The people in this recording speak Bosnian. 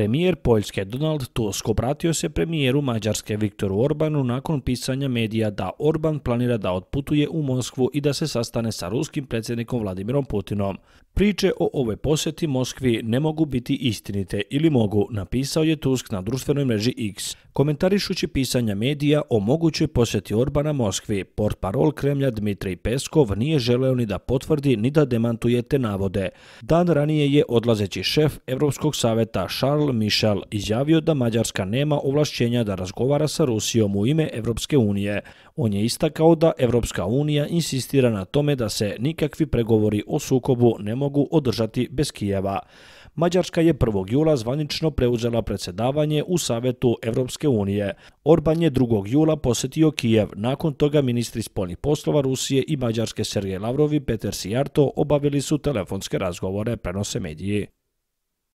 premijer Poljske Donald Tusk obratio se premijeru Mađarske Viktoru Orbanu nakon pisanja medija da Orban planira da otputuje u Moskvu i da se sastane sa ruskim predsjednikom Vladimirom Putinom. Priče o ovoj posjeti Moskvi ne mogu biti istinite ili mogu, napisao je Tusk na društvenoj mreži X. Komentarišući pisanja medija o mogućoj posjeti Orbana Moskvi, port parol Kremlja Dmitrij Peskov nije želeo ni da potvrdi ni da demantuje te navode. Dan ranije je odlazeći šef Evropskog savjeta Charles Michel izjavio da Mađarska nema ovlašćenja da razgovara sa Rusijom u ime Evropske unije. On je istakao da Evropska unija insistira na tome da se nikakvi pregovori o sukobu ne mogu održati bez Kijeva. Mađarska je 1. jula zvanično preuzela predsedavanje u Savetu Evropske unije. Orban je 2. jula posjetio Kijev. Nakon toga ministri spolnih poslova Rusije i Mađarske Sergej Lavrovi Peter Sijarto obavili su telefonske razgovore prenose mediji.